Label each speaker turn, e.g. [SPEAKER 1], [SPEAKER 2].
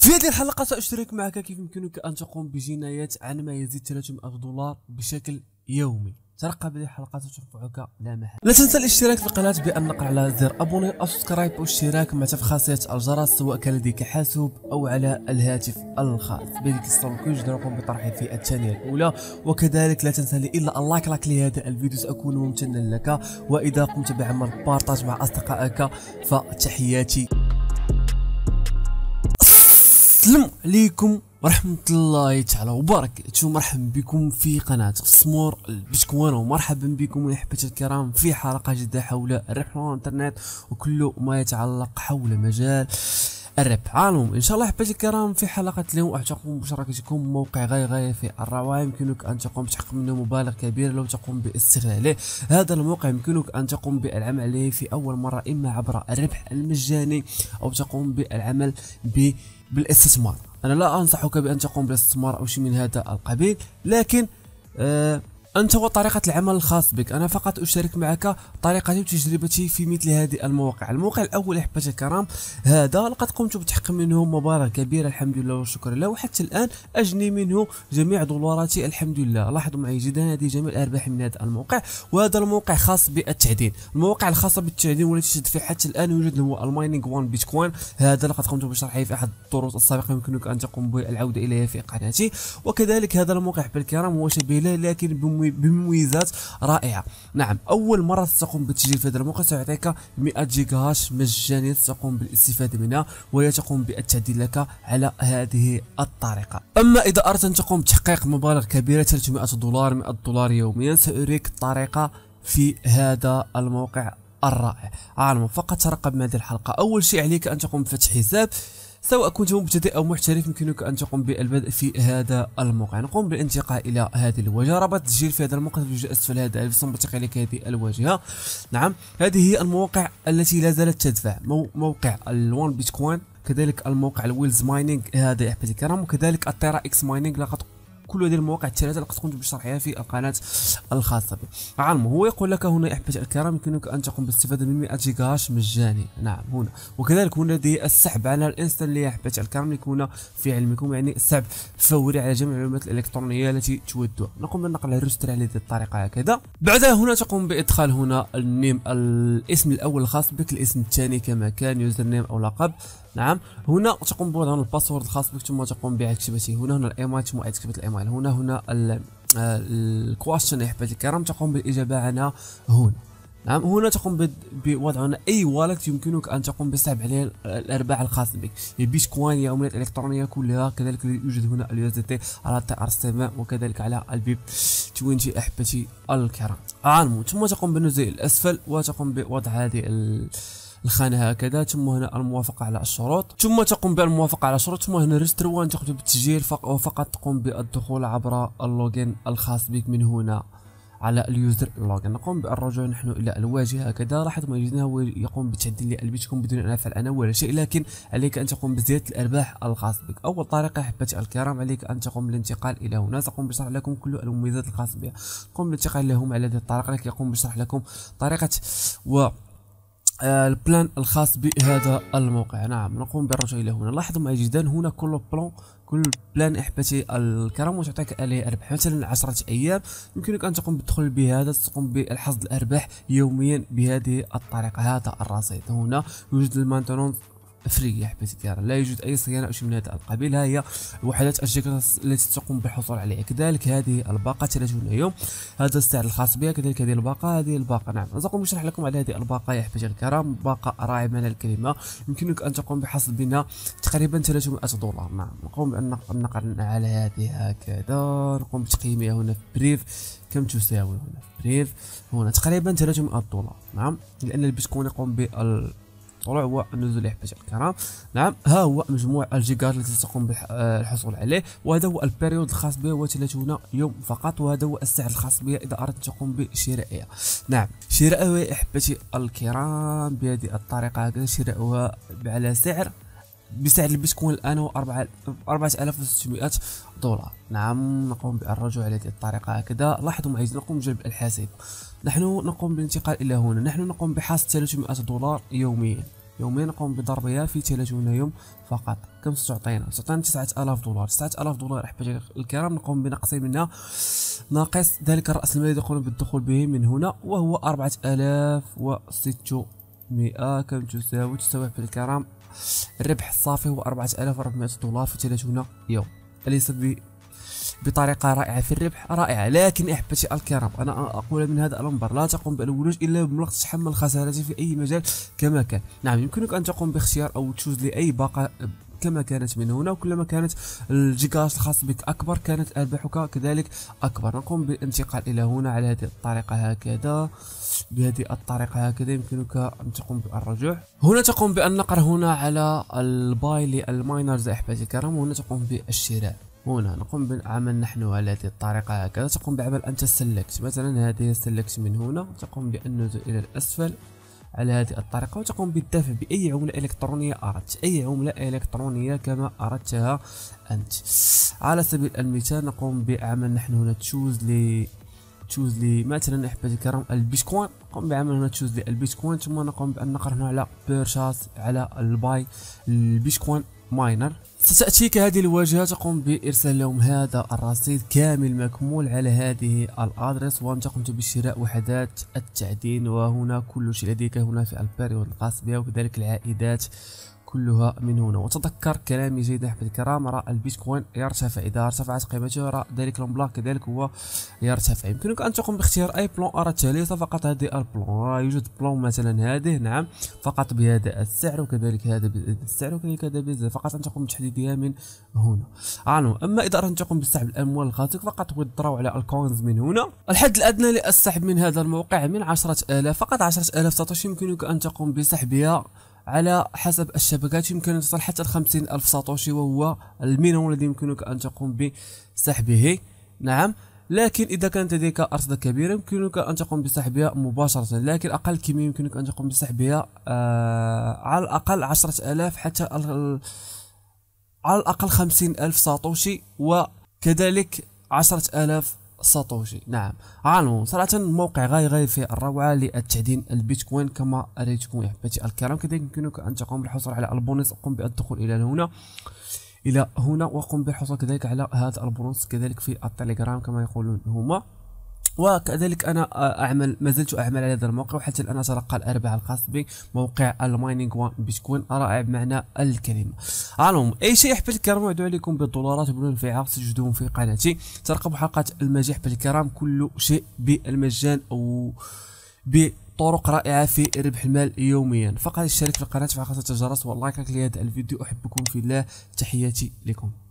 [SPEAKER 1] في هذه الحلقة سأشترك معك كيف يمكنك أن تقوم بجناية عن ما يزيد 300 دولار بشكل يومي ترقب هذه الحلقة ستنفعك لا محل لا تنسى الاشتراك في القناة بأن نقر على زر أبوني أو سبسكرايب اشتراك مع خاصية الجرس سواء كان لديك حاسوب أو على الهاتف الخاص بذلك الصوت جدا نقوم بطرحه في الثانية الأولى وكذلك لا تنسى إلا اللايك لك لهذا الفيديو سأكون ممتنا لك وإذا قمت بعمل بارتاج مع أصدقائك فتحياتي السلام عليكم ورحمة الله تعالى وبركاته مرحبا بكم في قناة سمور البشكوان ومرحبا بكم يا الكرام في حلقة جديدة حول الربح الانترنت وكل ما يتعلق حول مجال الرب عالم ان شاء الله حبايبتي الكرام في حلقه اليوم اعتقد بمشاركتكم موقع غاية غاية في الروعه يمكنك ان تقوم بتحقق منه مبالغ كبيره لو تقوم باستغلاله هذا الموقع يمكنك ان تقوم بالعمل عليه في اول مره اما عبر الربح المجاني او تقوم بالعمل ب بالاستثمار انا لا انصحك بان تقوم بالاستثمار او شيء من هذا القبيل لكن آه أنت وطريقة العمل الخاص بك أنا فقط أشارك معك طريقتي وتجربتي في مثل هذه المواقع الموقع الأول أحبتي الكرام هذا لقد قمت بتحقيق منه مباراة كبيرة الحمد لله والشكر لله وحتى الآن أجني منه جميع دولاراتي الحمد لله لاحظوا معي جدا هذه جميع الأرباح من هذا الموقع وهذا الموقع خاص بالتعدين المواقع الخاصة بالتعدين والتي تدفع فيه حتى الآن يوجد هو المايننج وان بيتكوين هذا لقد قمت بشرحه في أحد الدروس السابقة يمكنك أن تقوم بالعودة اليها في قناتي وكذلك هذا الموقع بالكرام هو شبيه لكن بم بمميزات رائعه نعم اول مره ستقوم بالتسجيل في هذا الموقع سيعطيك 100 جيجا هاش مجانيا ستقوم بالاستفاده منها وهي تقوم بالتعديل لك على هذه الطريقه اما اذا اردت ان تقوم بتحقيق مبالغ كبيره 300 دولار 100 دولار يوميا ساريك الطريقه في هذا الموقع الرائع عالم فقط ترقب هذه الحلقه اول شيء عليك ان تقوم بفتح حساب سواء كنت مبتدئ او محترف يمكنك ان تقوم بالبدء في هذا الموقع نقوم بالانتقاء الى هذه الواجهه رابط التسجيل في هذا الموقع في الجزء اسفل هذا الف ثم عليك هذه الواجهه نعم هذه هي المواقع التي لا زالت تدفع موقع الوان بيتكوين كذلك الموقع الويلز مايننج هذا يا احبتي الكرام وكذلك التيرا اكس مايننج لقد كل هذه المواقع الثلاثه لقد قمت بشرحها في القناه الخاصه بي عالم هو يقول لك هنا يا احبتي الكرام يمكنك ان تقوم بالاستفاده من 100 جيجاش مجاني نعم هنا وكذلك هنا دي السحب على الانستال يا احبتي الكرام ليكون في علمكم يعني السحب فوري على جميع المعلومات الالكترونيه التي تودها نقوم بنقل الريجستر على هذه الطريقه هكذا بعدها هنا تقوم بادخال هنا النيم الاسم الاول الخاص بك الاسم الثاني كما كان يوزر نيم او لقب نعم هنا تقوم بوضع الباسورد الخاص بك ثم تقوم بعد هنا هنا الايميل ثم اعاده الايميل هنا هنا الكواشن احبتي الكرام تقوم بالاجابه عنها هنا نعم هنا تقوم بوضع هنا اي والت يمكنك ان تقوم بسحب عليه الارباح الخاص بك البيتكوين يا عملات الكترونيه كلها كذلك يوجد هنا اليو تي على تي ار وكذلك على البيب 20 احبتي الكرام عنه ثم تقوم بنزول الاسفل وتقوم بوضع هذه الخانه هكذا ثم هنا الموافقه على الشروط ثم تقوم بالموافقه على الشروط ثم هنا ريستر وان تكتب التسجيل وفقط تقوم بالدخول عبر اللوجين الخاص بك من هنا على اليوزر لوجن نقوم بالرجوع نحن الى الواجهه هكذا لاحظ ما يجدنا هو يقوم بتعديل لالبيتكم بدون ان افعل انا ولا شيء لكن عليك ان تقوم بزياده الارباح الخاص بك اول طريقه احبتي الكرام عليك ان تقوم بالانتقال الى هنا تقوم بشرح لكم كل المميزات الخاصه بها قم بالانتقال لهم على هذه الطريقه لكي يقوم بشرح لكم طريقه و آه، البلان الخاص بهذا الموقع نعم نقوم بالرجوع الى هنا لاحظوا معي جدا هنا كل بلان كل بلان احبتي الكرم وتعطيك عليه ارباح مثلا 10 ايام يمكنك ان تقوم بالدخول بهذا تقوم بالحصد الارباح يوميا بهذه الطريقه هذا الرصيد هنا يوجد المانتونس يا حبيت الديار لا يوجد أي صيانة أو شيء من هذا القبيل ها هي وحدات الشركة التي تقوم بالحصول عليها كذلك هذه الباقة 30 يوم هذا السعر الخاص بها كذلك هذه الباقة هذه الباقة نعم سأقوم بشرح لكم على هذه الباقة يا حبيبتي الكرام باقة رائعة من الكلمة يمكنك أن تقوم بحصد بها تقريبا 300 دولار نعم نقوم بأن نقرن على هذه هكذا نقوم بتقييمها هنا في بريف كم تساوي هنا في بريف هنا تقريبا 300 دولار نعم لأن البيتكوين يقوم بال الطلوع هو نزول احباس اعتراف نعم ها هو مجموع الجيجات التي تقوم بالحصول آه، عليه وهذا هو البريود الخاص بها هو 30 يوم فقط وهذا هو السعر الخاص بها اذا اردت تقوم بشرائها نعم شرائها احبتي الكرام بهذه الطريقه هكذا شراءها على سعر بسعر البيتكوين الان هو 4600 دولار نعم نقوم بالرجوع على هذه الطريقه هكذا لاحظوا معي نقوم بجلب الحاسب نحن نقوم بالانتقال الى هنا نحن نقوم بحصد 300 دولار يوميا يوميا نقوم بضربها في 30 يوم فقط كم ستعطينا ستعطينا 9000 دولار 9000 دولار احبتي الكرام نقوم بنقص منها ناقص ذلك الراس المال الذي قمنا بالدخول به من هنا وهو 4600 كم تساوي تساوي احبتي الكرام الربح الصافي هو 4400 دولار في 30 يوم أليس بطريقه رائعه في الربح رائعه لكن احبتي الكرام انا اقول من هذا المنبر لا تقوم بالولوج الا بملغ تحمل خسارتي في اي مجال كما كان نعم يمكنك ان تقوم باختيار او تشوز لاي باقه كما كانت من هنا وكلما كانت الجيجاش الخاص بك أكبر كانت أرباحك كذلك أكبر نقوم بالانتقال إلى هنا على هذه الطريقة هكذا بهذه الطريقة هكذا يمكنك أن تقوم بالرجوع هنا تقوم بأن نقر هنا على الباي للماينرز أحبتي الكرام وهنا تقوم بالشراء هنا نقوم بالعمل نحن على هذه الطريقة هكذا تقوم بعمل أنت سلكت مثلا هذه سلكت من هنا تقوم بأن نزل إلى الأسفل على هذه الطريقة وتقوم بالدفع بأي عملة إلكترونية أردت أي عملة إلكترونية كما أردتها أنت على سبيل المثال نقوم بعمل نحن هنا تشوز لي تشوز لي مثلا احبتي الكرام البيتكوين نقوم بعمل هنا تشوز لي البيتكوين ثم نقوم بان نقر هنا على بيرشاس على الباي البيتكوين ماينر ستأتيك هذه الواجهة تقوم بإرسال لهم هذا الرصيد كامل مكمول على هذه الأدرس وأن قمت بشراء وحدات التعدين وهنا كل شيء لديك هنا في البريود الخاص بها وكذلك العائدات كلها من هنا وتذكر كلامي جيد أحمد الكرام راه البيتكوين يرتفع إذا ارتفعت قيمته راه ذلك البلاك كذلك هو يرتفع يمكنك أن تقوم باختيار أي بلون أردت عليه فقط هذه البلون آه، يوجد بلون مثلا هذه نعم فقط بهذا السعر وكذلك هذا السعر وكذلك هذا فقط أن تقوم بتحديدها من هنا عنو. أما إذا أردت أن تقوم بسحب الأموال الخاطئة فقط ويدراو على الكوينز من هنا الحد الأدنى للسحب من هذا الموقع من 10000 فقط 10000 ساتوشي يمكنك أن تقوم بسحبها على حسب الشبكات يمكن أن تصل حتى الخمسين ألف ساتوشي وهو المينيموم الذي يمكنك أن تقوم بسحبه نعم لكن إذا كانت لديك أرصدة كبيرة يمكنك أن تقوم بسحبها مباشرة لكن أقل كمية يمكنك أن تقوم بسحبها آه على الأقل عشرة ألاف حتى على الأقل خمسين ألف ساتوشي وكذلك عشرة ألاف ساتوشي نعم عالم صراحه موقع غاي غاي في الروعه للتعدين البيتكوين كما اريتكم احبتي يعني. الكرام كذلك يمكنك ان تقوم بالحصول على البونص قم بالدخول الى هنا الى هنا وقم بالحصول كذلك على هذا البونص كذلك في التليجرام كما يقولون هما وكذلك انا آه، اعمل ما زلت اعمل على هذا الموقع وحتى الان اتلقى الارباح الخاص بي موقع المايننج بيتكوين رائع بمعنى الكلمه المهم اي شيء احب الكرم وعدوا عليكم بالدولارات بالانفعاق تجدون في قناتي ترقبوا حلقات المجيح بالكرام كل شيء بالمجان او طرق رائعة في ربح المال يوميا فقط اشترك في القناة وفعل خاصة الجرس واللايك لهذا الفيديو أحبكم في الله تحياتي لكم